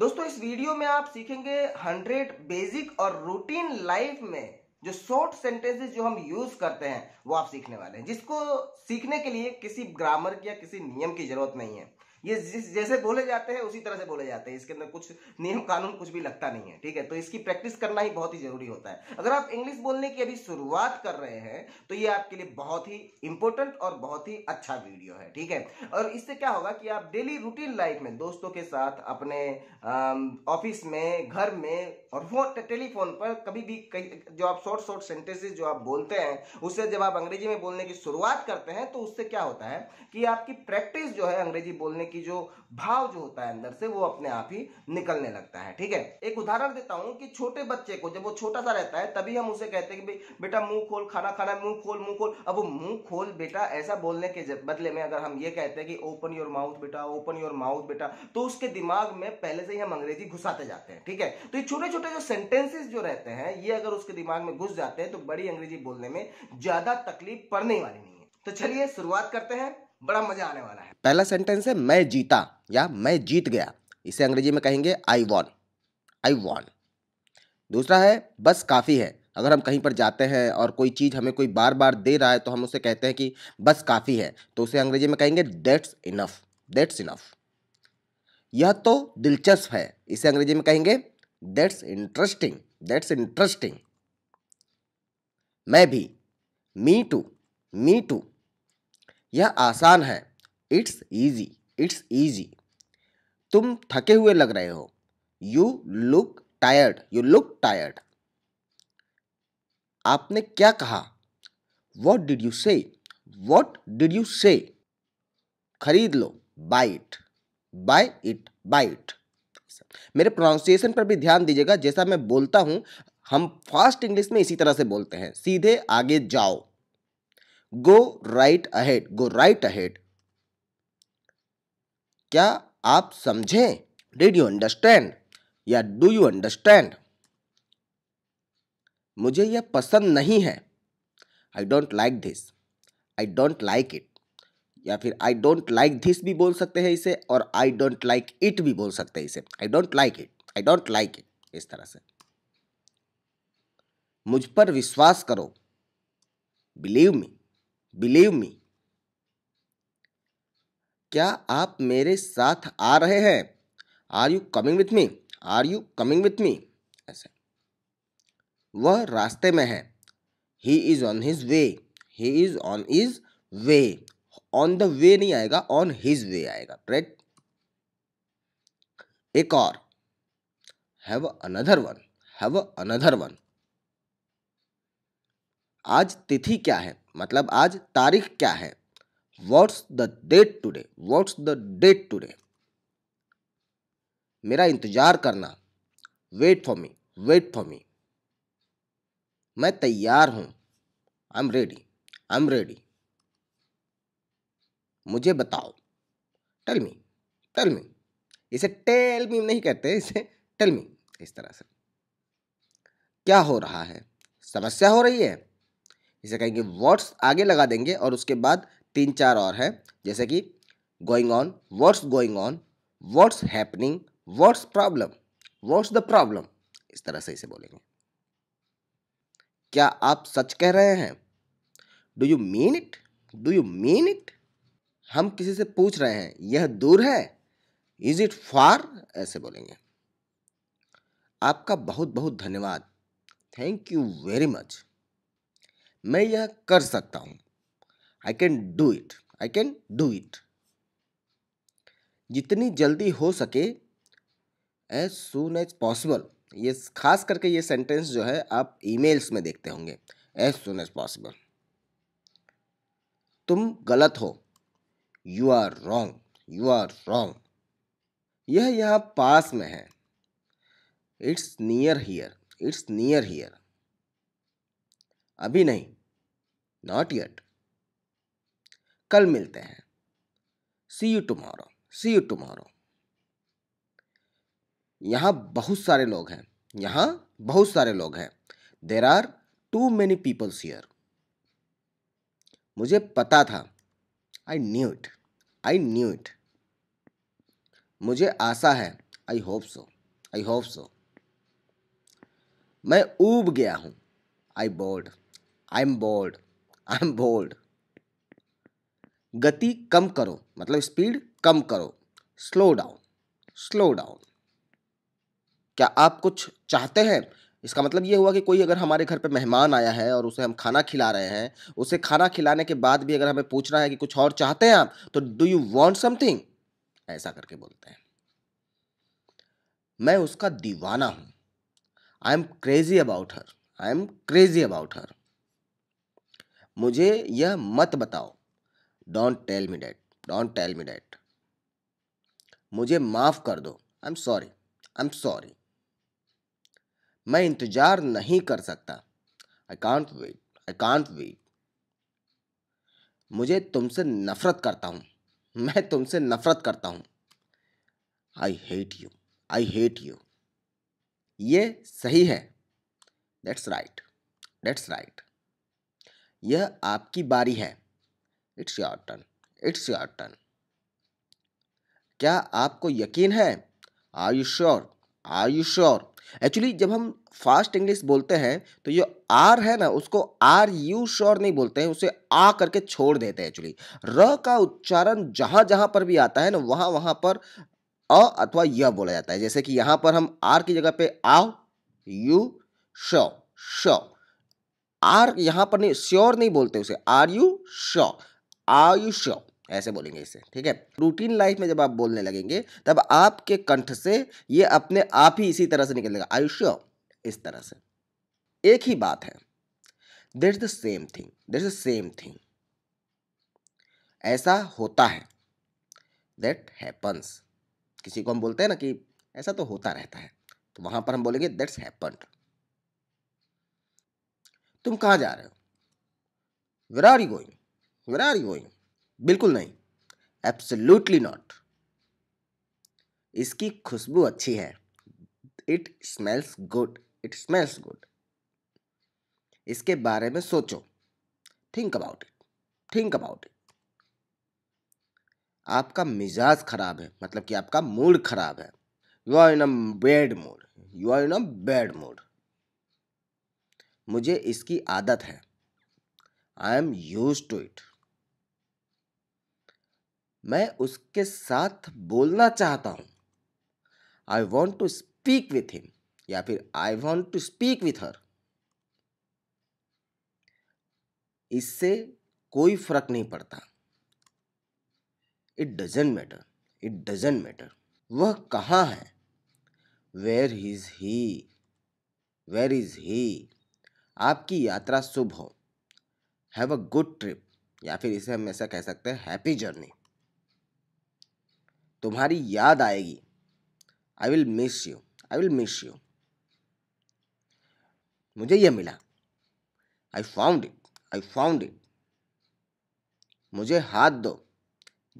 दोस्तों इस वीडियो में आप सीखेंगे 100 बेसिक और रूटीन लाइफ में जो शॉर्ट सेंटेंसेस जो हम यूज करते हैं वो आप सीखने वाले हैं जिसको सीखने के लिए किसी ग्रामर की या किसी नियम की जरूरत नहीं है ये जैसे बोले जाते हैं उसी तरह से बोले जाते हैं इसके अंदर कुछ नियम कानून कुछ भी लगता नहीं है ठीक है तो इसकी प्रैक्टिस करना ही बहुत ही जरूरी होता है अगर आप इंग्लिश बोलने की अभी शुरुआत कर रहे हैं तो ये आपके लिए बहुत ही इंपॉर्टेंट और बहुत ही अच्छा वीडियो है ठीक है और इससे क्या होगा कि आप डेली रूटीन लाइफ में दोस्तों के साथ अपने ऑफिस में घर में और फोन टेलीफोन पर कभी भी जो आप शॉर्ट शॉर्ट सेंटेंसेस जो आप बोलते हैं उससे जब आप अंग्रेजी में बोलने की शुरुआत करते हैं तो उससे क्या होता है कि आपकी प्रैक्टिस जो है अंग्रेजी बोलने की जो भाव जो होता है अंदर से वो अपने आप ही निकलने लगता है ठीक है एक उदाहरण देता हूं कि छोटे बच्चे को जब वो छोटा सा रहता है तभी हम उसे कहते हैं कि बेटा मुंह खोल खाना खाना मुंह खोल मुंह खोल अब वो मुंह खोल बेटा ऐसा बोलने के बदले में अगर हम ये कहते हैं कि ओपन योर माउथ बेटा ओपन योर माउथ बेटा तो उसके दिमाग में पहले से ही हम अंग्रेजी घुसाते जाते हैं ठीक है तो ये छोटे छोटे जो सेंटेंसेस जो रहते हैं ये अगर उसके दिमाग में घुस जाते हैं तो बड़ी अंग्रेजी बोलने में ज्यादा तकलीफ पड़ने वाली नहीं है तो चलिए शुरुआत करते हैं बड़ा मजा आने वाला है पहला सेंटेंस है मैं जीता या मैं जीत गया इसे अंग्रेजी में कहेंगे आई वॉन आई वॉन दूसरा है बस काफ़ी है अगर हम कहीं पर जाते हैं और कोई चीज़ हमें कोई बार बार दे रहा है तो हम उसे कहते हैं कि बस काफ़ी है तो उसे अंग्रेजी में कहेंगे डेट्स इनफ डेट्स इनफ यह तो दिलचस्प है इसे अंग्रेजी में कहेंगे दैट्स इंटरेस्टिंग दैट्स इंटरेस्टिंग मैं भी मी टू मी टू यह आसान है इट्स ईजी इट्स ईजी तुम थके हुए लग रहे हो you look tired you look tired आपने क्या कहा what did you say what did you say खरीद लो buy it buy it buy it मेरे प्रोनाउंसिएशन पर भी ध्यान दीजिएगा जैसा मैं बोलता हूं हम फास्ट इंग्लिश में इसी तरह से बोलते हैं सीधे आगे जाओ go right ahead go right ahead क्या आप समझें डिड यू अंडरस्टैंड या डू यू अंडरस्टैंड मुझे यह पसंद नहीं है I don't like this I don't like it या फिर आई डोंट लाइक दिस भी बोल सकते हैं इसे और आई डोंट लाइक इट भी बोल सकते हैं इसे I don't like it I don't like it इस तरह से मुझ पर विश्वास करो बिलीव मी बिलीव मी क्या आप मेरे साथ आ रहे हैं are you coming with me are you coming with me ऐसा वह रास्ते में है he is on his way he is on his way on the way नहीं आएगा ऑन हिज वे आएगा राइट एक और have another one have another one आज तिथि क्या है मतलब आज तारीख क्या है what's the date today what's the date today मेरा इंतजार करना wait for me wait for me मैं तैयार हूं I am ready I am ready मुझे बताओ टेल मी टेल मी इसे टेल मी नहीं कहते इसे टेल मी इस तरह से क्या हो रहा है समस्या हो रही है इसे कहेंगे वर्ड्स आगे लगा देंगे और उसके बाद तीन चार और हैं जैसे कि going on words going on words happening words problem words the problem इस तरह से इसे बोलेंगे क्या आप सच कह रहे हैं do you mean it do you mean it हम किसी से पूछ रहे हैं यह दूर है इज इट फार ऐसे बोलेंगे आपका बहुत बहुत धन्यवाद थैंक यू वेरी मच मैं यह कर सकता हूं I can do it I can do it जितनी जल्दी हो सके एज सुन एज पॉसिबल ये खास करके ये सेंटेंस जो है आप ईमेल्स में देखते होंगे एज सुन एज पॉसिबल तुम गलत हो you are wrong you are wrong यह यहाँ पास में है it's near here it's near here अभी नहीं नॉट येट कल मिलते हैं see you tomorrow see you tomorrow यहाँ बहुत सारे लोग हैं यहाँ बहुत सारे लोग हैं there are too many peoples here मुझे पता था I knew it I knew it मुझे आशा है I hope so I hope so मैं ऊब गया हूँ I bored I am bored I am bored गति कम करो मतलब स्पीड कम करो स्लो डाउन स्लो डाउन क्या आप कुछ चाहते हैं इसका मतलब ये हुआ कि कोई अगर हमारे घर पे मेहमान आया है और उसे हम खाना खिला रहे हैं उसे खाना खिलाने के बाद भी अगर हमें पूछना है कि कुछ और चाहते हैं आप तो डू यू वॉन्ट समथिंग ऐसा करके बोलते हैं मैं उसका दीवाना हूं I am crazy about her I am crazy about her मुझे यह मत बताओ don't tell me that don't tell me that मुझे माफ़ कर दो I am sorry I am sorry मैं इंतज़ार नहीं कर सकता I can't wait I can't wait मुझे तुमसे नफरत करता हूँ मैं तुमसे नफरत करता हूँ I hate you I hate you ये सही है डेट्स राइट डेट्स राइट यह आपकी बारी है it's your turn it's your turn क्या आपको यकीन है are you sure are you sure actually जब हम फास्ट इंग्लिश बोलते हैं तो ये आर है ना उसको आर यू श्योर नहीं बोलते हैं उसे आ करके छोड़ देते हैं एक्चुअली र का उच्चारण जहां जहां पर भी आता है ना वहां वहां पर अ अथवा य बोला जाता है जैसे कि यहां पर हम आर की जगह पे a you sure sure R यहाँ पर नहीं श्योर नहीं बोलते उसे are you sure are you sure ऐसे बोलेंगे इसे ठीक है रूटीन लाइफ में जब आप बोलने लगेंगे तब आपके कंठ से ये अपने आप ही इसी तरह से निकलेगा श्योर इस तरह से एक ही बात है there is the same thing there is the same thing ऐसा होता है दैट हैपन्स किसी को हम बोलते हैं ना कि ऐसा तो होता रहता है तो वहां पर हम बोलेंगे दैट्स हैपन्ड तुम कहाँ जा रहे हो where are you going where are you going बिल्कुल नहीं एब्सोल्यूटली नॉट इसकी खुशबू अच्छी है it smells good it smells good इसके बारे में सोचो think about it think about it आपका मिजाज खराब है मतलब कि आपका मूड खराब है you are in a bad mood you are in a bad mood मुझे इसकी आदत है I am use to it मैं उसके साथ बोलना चाहता हूं I want to speak with him या फिर I want to speak with her इससे कोई फर्क नहीं पड़ता it doesn't matter it doesn't matter वह कहाँ है where is he where is he आपकी यात्रा शुभ हो हैव अ गुड ट्रिप या फिर इसे हम ऐसा कह सकते हैं हैप्पी जर्नी तुम्हारी याद आएगी I will miss you I will miss you मुझे यह मिला I found it I found it मुझे हाथ दो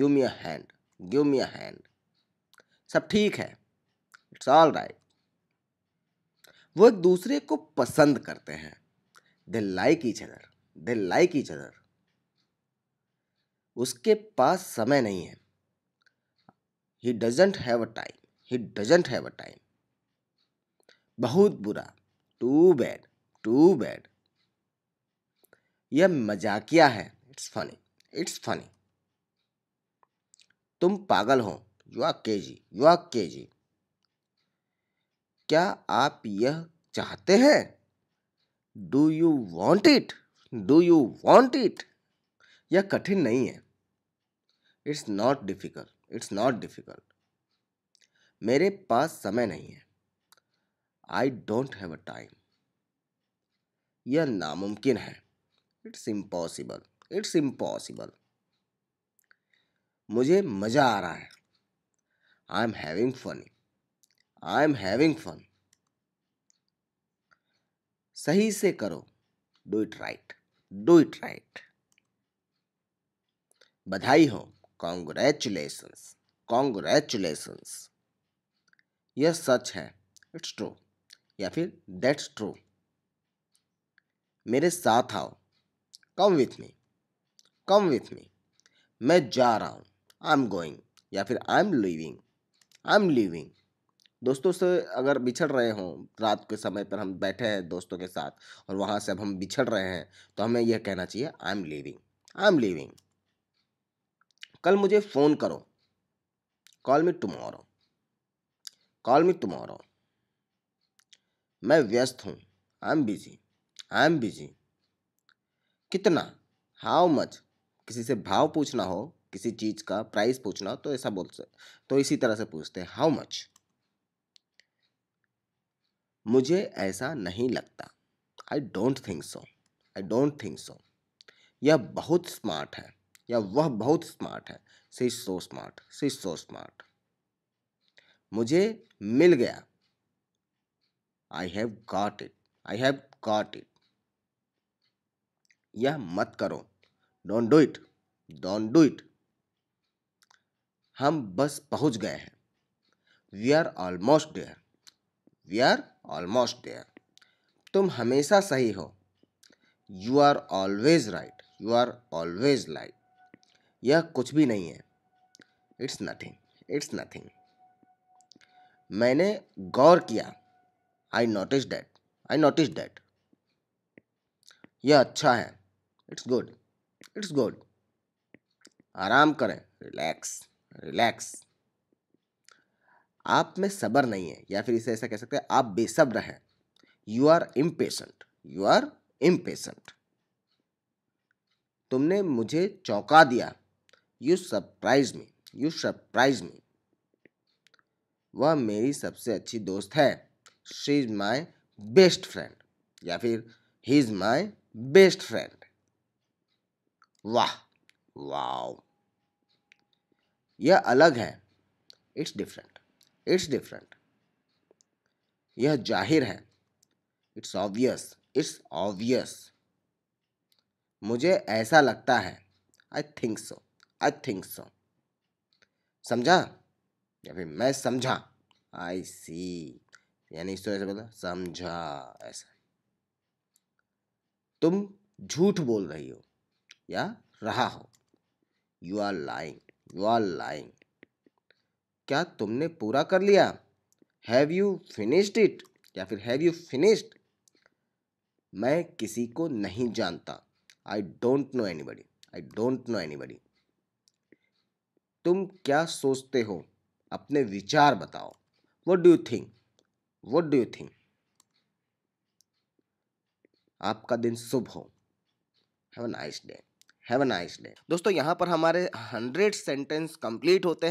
give me a hand give me a hand सब ठीक है इट्स ऑल राइट वो एक दूसरे को पसंद करते हैं they like each other they like each other उसके पास समय नहीं है he doesn't have a time he doesn't have a time बहुत बुरा टू बैड टू बैड यह मजाकिया है इट्स फनी इट्स फनी तुम पागल हो यू आर के जी यू आर के जी क्या आप यह चाहते हैं do you want it do you want it यह कठिन नहीं है it's not difficult it's not difficult मेरे पास समय नहीं है I don't have a time यह नामुमकिन है इट्स इम्पॉसिबल इट्स इम्पॉसिबल मुझे मज़ा आ रहा है I am having fun I am having fun सही से करो do it right do it right बधाई हो कॉन्ग्रेचुलेशन कॉन्ग्रेचुलेशन यह सच है इट्स ट्रू या फिर दैट्स ट्रू मेरे साथ आओ come with me come with me मैं जा रहा हूँ आई एम गोइंग या फिर I am leaving I am leaving दोस्तों से अगर बिछड़ रहे हों रात के समय पर हम बैठे हैं दोस्तों के साथ और वहाँ से अब हम बिछड़ रहे हैं तो हमें यह कहना चाहिए I am leaving I am leaving कल मुझे फ़ोन करो call me tomorrow call me tomorrow मैं व्यस्त हूँ I am busy I am busy कितना हाउ मच किसी से भाव पूछना हो किसी चीज़ का प्राइस पूछना हो तो ऐसा बोल सकते तो इसी तरह से पूछते हैं हाउ मच मुझे ऐसा नहीं लगता I don't think so I don't think so यह बहुत स्मार्ट है या वह बहुत स्मार्ट है सी सो स्मार्ट सी सो स्मार्ट मुझे मिल गया I have got it I have got it यह मत करो don't do it don't do it हम बस पहुंच गए हैं we are almost there we are almost there तुम हमेशा सही हो you are always right you are always right यह कुछ भी नहीं है इट्स नथिंग इट्स नथिंग मैंने गौर किया I notice that I notice that यह अच्छा है इट्स गुड इट्स गुड आराम करें रिलैक्स रिलैक्स आप में सब्र नहीं है या फिर इसे ऐसा कह सकते हैं आप बेसब्र हैं you are impatient you are impatient तुमने मुझे चौंका दिया you surprise me you surprise me वह मेरी सबसे अच्छी दोस्त है she is my best friend या फिर he is my best friend वाह वाह यह अलग है इट्स डिफरेंट इट्स डिफरेंट यह जाहिर है इट्स ऑब्वियस इट्स ऑब्वियस मुझे ऐसा लगता है I think so I think so समझा या फिर मैं समझा आई सी यानी इस तरह से बोला समझा ऐसा तुम झूठ बोल रही हो या रहा हो you are lying you are lying क्या तुमने पूरा कर लिया हैव यू फिनिश्ड इट या फिर हैव यू फिनिश्ड मैं किसी को नहीं जानता आई डोंट नो एनी बड़ी आई डोंट नो बडी तुम क्या सोचते हो अपने विचार बताओ what do you think what do you think आपका दिन शुभ हो have a nice day have a nice day दोस्तों यहाँ पर हमारे हंड्रेड सेंटेंस कंप्लीट होते हैं